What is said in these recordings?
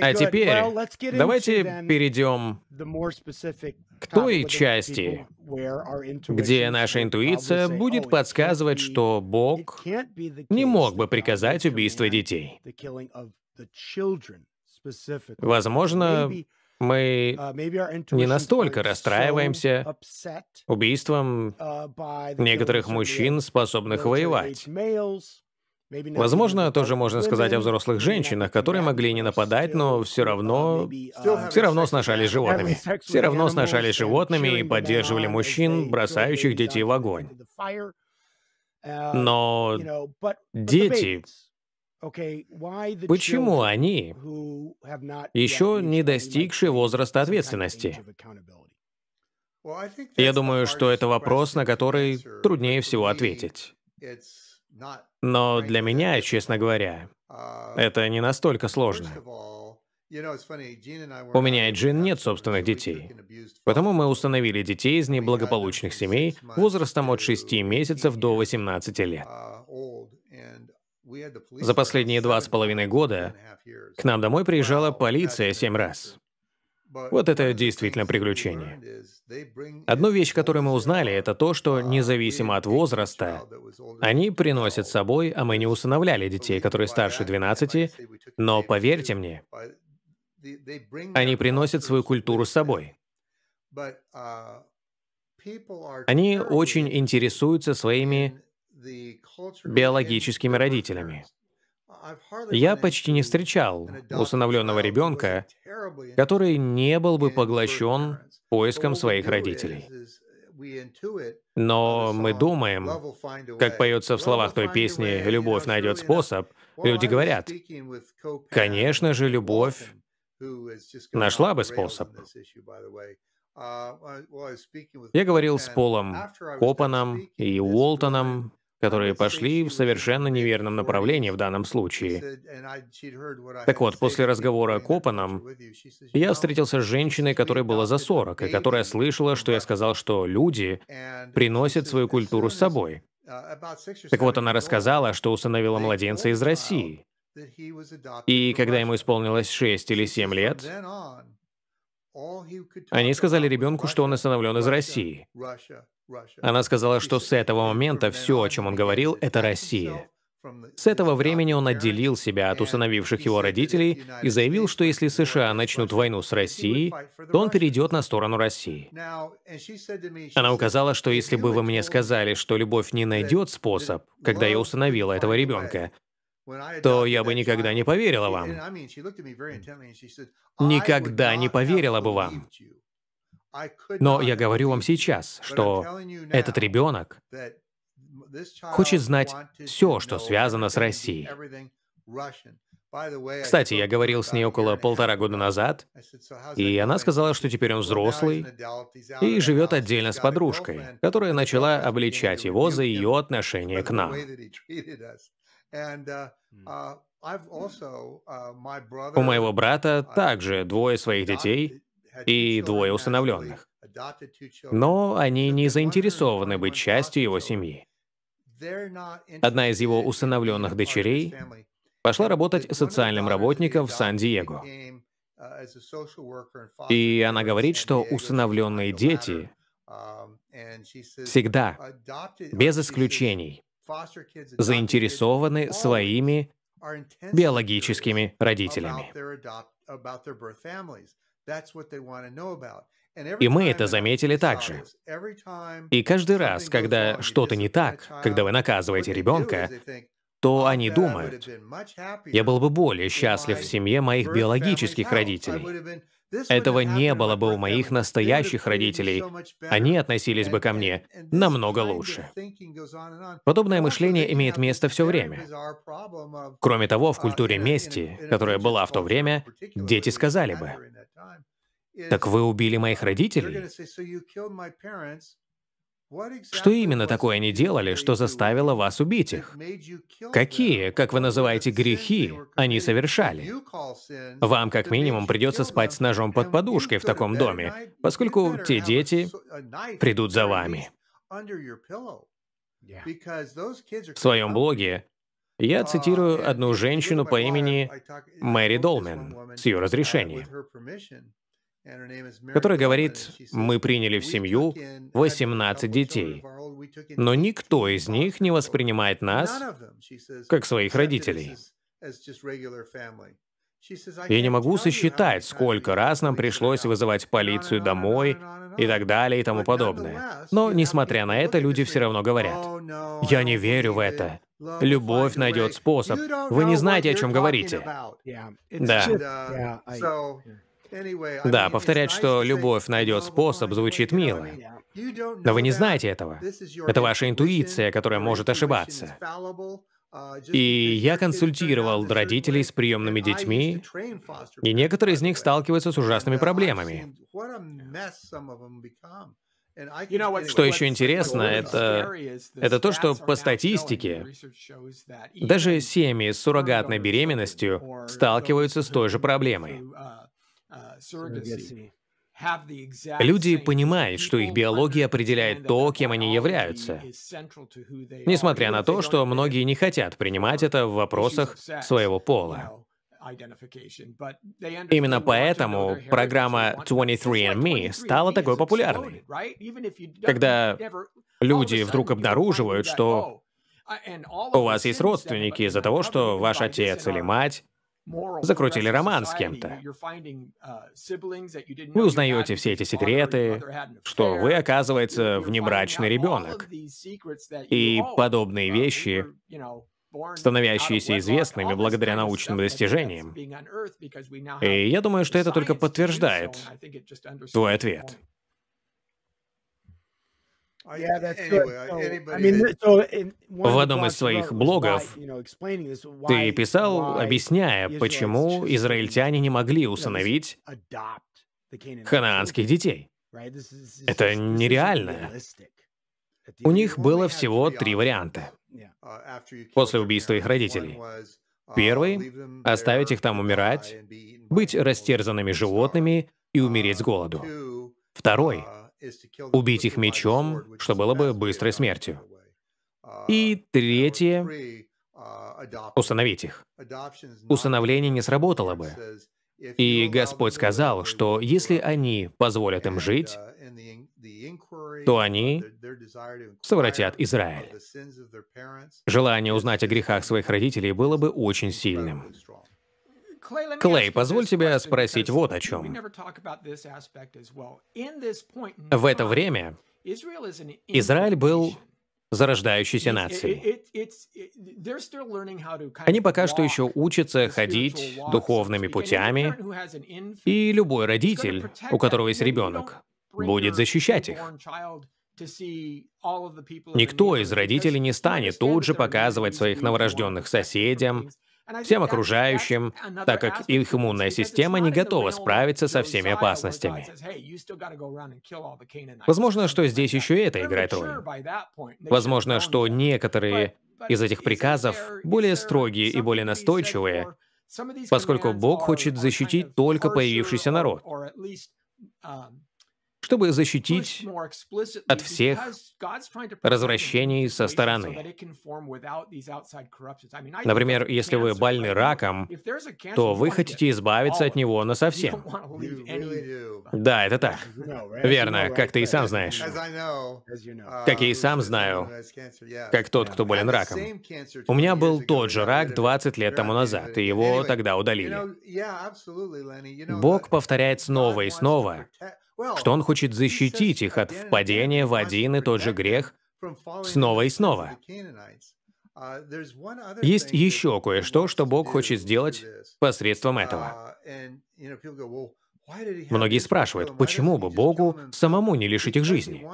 А теперь давайте перейдем к той части, где наша интуиция будет oh, подсказывать, что Бог не мог бы приказать убийство детей. Возможно, мы uh, не настолько расстраиваемся убийством uh, некоторых мужчин, способных воевать. Возможно, тоже можно сказать о взрослых женщинах, которые могли не нападать, но все равно, а, все равно сношались животными. Все равно сношались животными и поддерживали мужчин, бросающих детей в огонь. Uh, но дети, почему они еще не достигшие возраста ответственности? Я думаю, что это вопрос, на который труднее всего ответить. Но для меня, честно говоря, это не настолько сложно. У меня и Джин нет собственных детей. Потому мы установили детей из неблагополучных семей возрастом от 6 месяцев до 18 лет. За последние два с половиной года к нам домой приезжала полиция семь раз. Вот это действительно приключение. Одну вещь, которую мы узнали, это то, что независимо от возраста, они приносят с собой, а мы не усыновляли детей, которые старше 12, но поверьте мне, они приносят свою культуру с собой. Они очень интересуются своими биологическими родителями. Я почти не встречал усыновленного ребенка, который не был бы поглощен поиском своих родителей. Но мы думаем, как поется в словах той песни «Любовь найдет способ», люди говорят, конечно же, любовь нашла бы способ. Я говорил с Полом Копаном и Уолтоном которые пошли в совершенно неверном направлении в данном случае. Так вот, после разговора о Копаном, я встретился с женщиной, которая была за 40, и которая слышала, что я сказал, что люди приносят свою культуру с собой. Так вот, она рассказала, что усыновила младенца из России. И когда ему исполнилось 6 или 7 лет, они сказали ребенку, что он остановлен из России. Она сказала, что с этого момента все, о чем он говорил, это Россия. С этого времени он отделил себя от усыновивших его родителей и заявил, что если США начнут войну с Россией, то он перейдет на сторону России. Она указала, что если бы вы мне сказали, что любовь не найдет способ, когда я усыновила этого ребенка, то я бы никогда не поверила вам. Никогда не поверила бы вам. Но я говорю вам сейчас, что этот ребенок хочет знать все, что связано с Россией. Кстати, я говорил с ней около полтора года назад, и она сказала, что теперь он взрослый и живет отдельно с подружкой, которая начала обличать его за ее отношение к нам. Uh, uh, uh, У моего брата также двое своих детей и двое усыновленных. Но они не заинтересованы быть частью его семьи. Одна из его усыновленных дочерей пошла работать социальным работником в Сан-Диего. И она говорит, что усыновленные дети um, всегда, без исключений, заинтересованы своими биологическими родителями. И мы это заметили также. И каждый раз, когда что-то не так, когда вы наказываете ребенка, то oh, они думают, я был бы более счастлив в семье моих биологических родителей. Этого не было бы у моих настоящих родителей. Они относились бы ко мне намного лучше. Подобное мышление имеет место все время. Кроме того, в uh, культуре мести, которая была в то время, дети сказали бы, «Так вы убили моих родителей?» Что именно такое они делали, что заставило вас убить их? Какие, как вы называете, грехи они совершали? Вам, как минимум, придется спать с ножом под подушкой в таком доме, поскольку те дети придут за вами. В своем блоге я цитирую одну женщину по имени Мэри Долмен с ее разрешения которая говорит, мы приняли в семью 18 детей, но никто из них не воспринимает нас как своих родителей. Я не могу сосчитать, сколько раз нам пришлось вызывать полицию домой и так далее и тому подобное. Но, несмотря на это, люди все равно говорят, «Я не верю в это. Любовь найдет способ. Вы не знаете, о чем говорите». Да. Да, повторять, что любовь найдет способ, звучит мило. Но вы не знаете этого. Это ваша интуиция, которая может ошибаться. Uh, и я консультировал родителей с приемными детьми, и некоторые из них сталкиваются с ужасными проблемами. Что еще интересно, это, это то, что по статистике даже семьи с суррогатной беременностью сталкиваются с той же проблемой. Uh, Э, люди понимают, что их биология определяет то, кем они являются, несмотря на то, что многие не хотят принимать это в вопросах своего пола. Именно поэтому программа 23andMe стала такой популярной. Когда люди вдруг обнаруживают, что oh, у вас есть родственники из-за того, что ваш отец или мать закрутили роман с кем-то. Uh, вы узнаете все эти секреты, что вы, оказывается, внебрачный ребенок. И подобные uh, вещи становящиеся известными благодаря научным достижениям. И я думаю, что это только подтверждает твой ответ. В одном из своих блогов ты писал, объясняя, почему израильтяне не могли усыновить ханаанских детей. Это нереально. У них было всего три варианта uh, после убийства их родителей. Uh, Первый — оставить их там умирать, быть растерзанными животными и умереть с uh, голоду. Второй — убить их мечом, что было бы быстрой смертью. И третье — установить их. Усыновление не сработало бы. И Господь сказал, что если они позволят им жить, то они совратят Израиль. Желание узнать о грехах своих родителей было бы очень сильным. Клей, позволь тебя спросить вот о чем. В это время Израиль был зарождающейся нации. Они пока что еще учатся ходить духовными путями, и любой родитель, у которого есть ребенок, будет защищать их. Никто из родителей не станет тут же показывать своих новорожденных соседям всем окружающим, так как их иммунная система не готова справиться со всеми опасностями. Возможно, что здесь еще и это играет роль. Возможно, что некоторые из этих приказов более строгие и более настойчивые, поскольку Бог хочет защитить только появившийся народ чтобы защитить от всех развращений со стороны. Например, если вы больны раком, то вы хотите избавиться от него на совсем. Да, это так. Верно, как ты и сам знаешь. Uh, как я и сам знаю, как тот, кто болен раком. У меня был тот же рак 20 лет тому назад, и его тогда удалили. Бог повторяет снова и снова, что он хочет защитить их от впадения в один и тот же грех снова и снова. Есть еще кое-что, что Бог хочет сделать посредством этого. Многие спрашивают, почему бы Богу самому не лишить их жизни?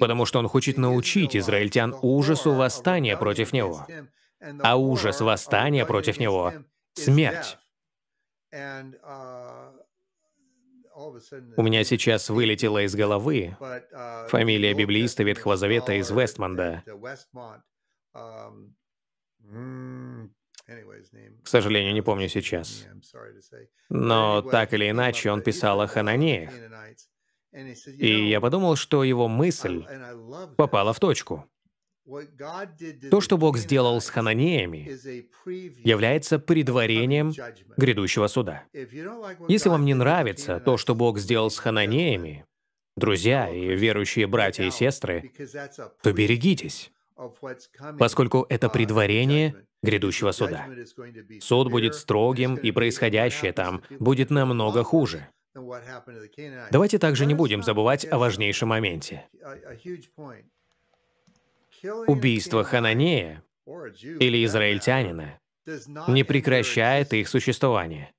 Потому что Он хочет научить израильтян ужасу восстания против Него. А ужас восстания против Него — смерть. Uh, у меня сейчас вылетела из головы фамилия библииста Ветхого Завета из Вестмонда. К сожалению, не помню сейчас. Но так или иначе, он писал о Хананеях. И я подумал, что его мысль попала в точку. То, что Бог сделал с хананеями, является предварением грядущего суда. Если вам не нравится то, что Бог сделал с хананеями, друзья и верующие братья и сестры, то берегитесь, поскольку это предварение грядущего суда. Суд будет строгим, и происходящее там будет намного хуже. Давайте также не будем забывать о важнейшем моменте убийство Хананея или израильтянина не прекращает их существование.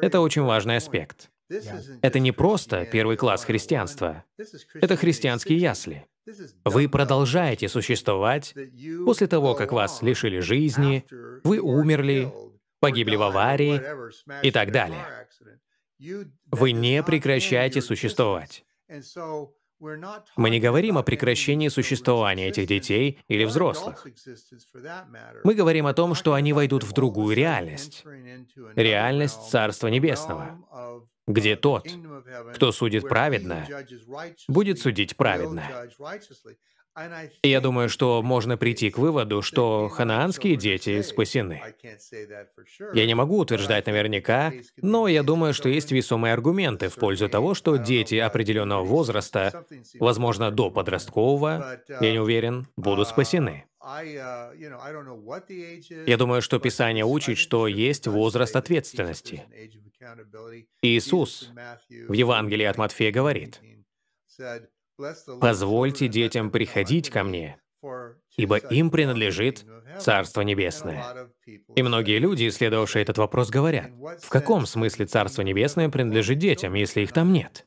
Это очень важный аспект. Это не просто первый класс христианства. Это христианские ясли. Вы продолжаете существовать после того, как вас лишили жизни, вы умерли, погибли в аварии и так далее. Вы не прекращаете существовать. Мы не говорим о прекращении существования этих детей или взрослых. Мы говорим о том, что они войдут в другую реальность. Реальность Царства Небесного, где тот, кто судит праведно, будет судить праведно я думаю, что можно прийти к выводу, что ханаанские дети спасены. Я не могу утверждать наверняка, но я думаю, что есть весомые аргументы в пользу того, что дети определенного возраста, возможно, до подросткового, я не уверен, будут спасены. Я думаю, что Писание учит, что есть возраст ответственности. Иисус в Евангелии от Матфея говорит, «Позвольте детям приходить ко мне, ибо им принадлежит Царство Небесное». И многие люди, исследовавшие этот вопрос, говорят, в каком смысле Царство Небесное принадлежит детям, если их там нет?